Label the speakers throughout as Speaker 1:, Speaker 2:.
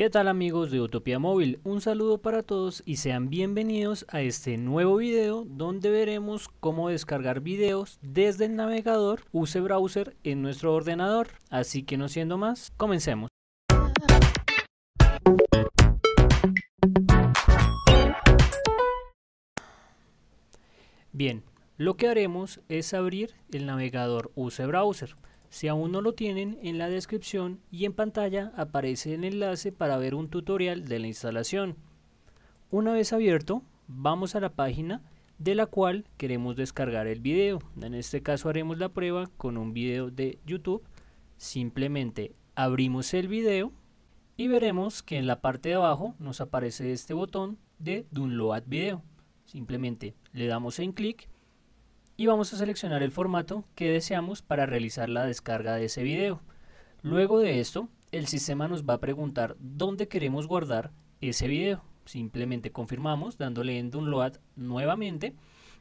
Speaker 1: ¿Qué tal amigos de Utopía Móvil? Un saludo para todos y sean bienvenidos a este nuevo video donde veremos cómo descargar videos desde el navegador UC e Browser en nuestro ordenador. Así que no siendo más, comencemos. Bien, lo que haremos es abrir el navegador UC e Browser. Si aún no lo tienen, en la descripción y en pantalla aparece el enlace para ver un tutorial de la instalación. Una vez abierto, vamos a la página de la cual queremos descargar el video. En este caso haremos la prueba con un video de YouTube. Simplemente abrimos el video y veremos que en la parte de abajo nos aparece este botón de Download Video. Simplemente le damos en clic y vamos a seleccionar el formato que deseamos para realizar la descarga de ese video. Luego de esto, el sistema nos va a preguntar dónde queremos guardar ese video. Simplemente confirmamos dándole en Download nuevamente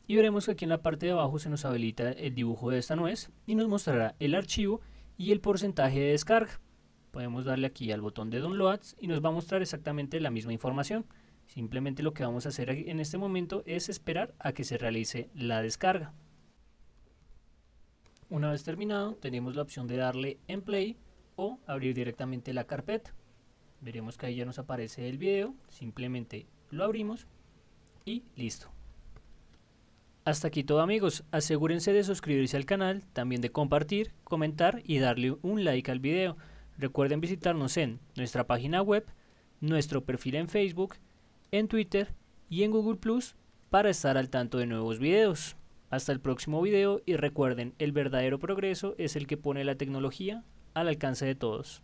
Speaker 1: y veremos que aquí en la parte de abajo se nos habilita el dibujo de esta nuez y nos mostrará el archivo y el porcentaje de descarga. Podemos darle aquí al botón de Downloads y nos va a mostrar exactamente la misma información. Simplemente lo que vamos a hacer en este momento es esperar a que se realice la descarga. Una vez terminado, tenemos la opción de darle en play o abrir directamente la carpeta. Veremos que ahí ya nos aparece el video, simplemente lo abrimos y listo. Hasta aquí todo amigos, asegúrense de suscribirse al canal, también de compartir, comentar y darle un like al video. Recuerden visitarnos en nuestra página web, nuestro perfil en Facebook, en Twitter y en Google Plus para estar al tanto de nuevos videos. Hasta el próximo video y recuerden, el verdadero progreso es el que pone la tecnología al alcance de todos.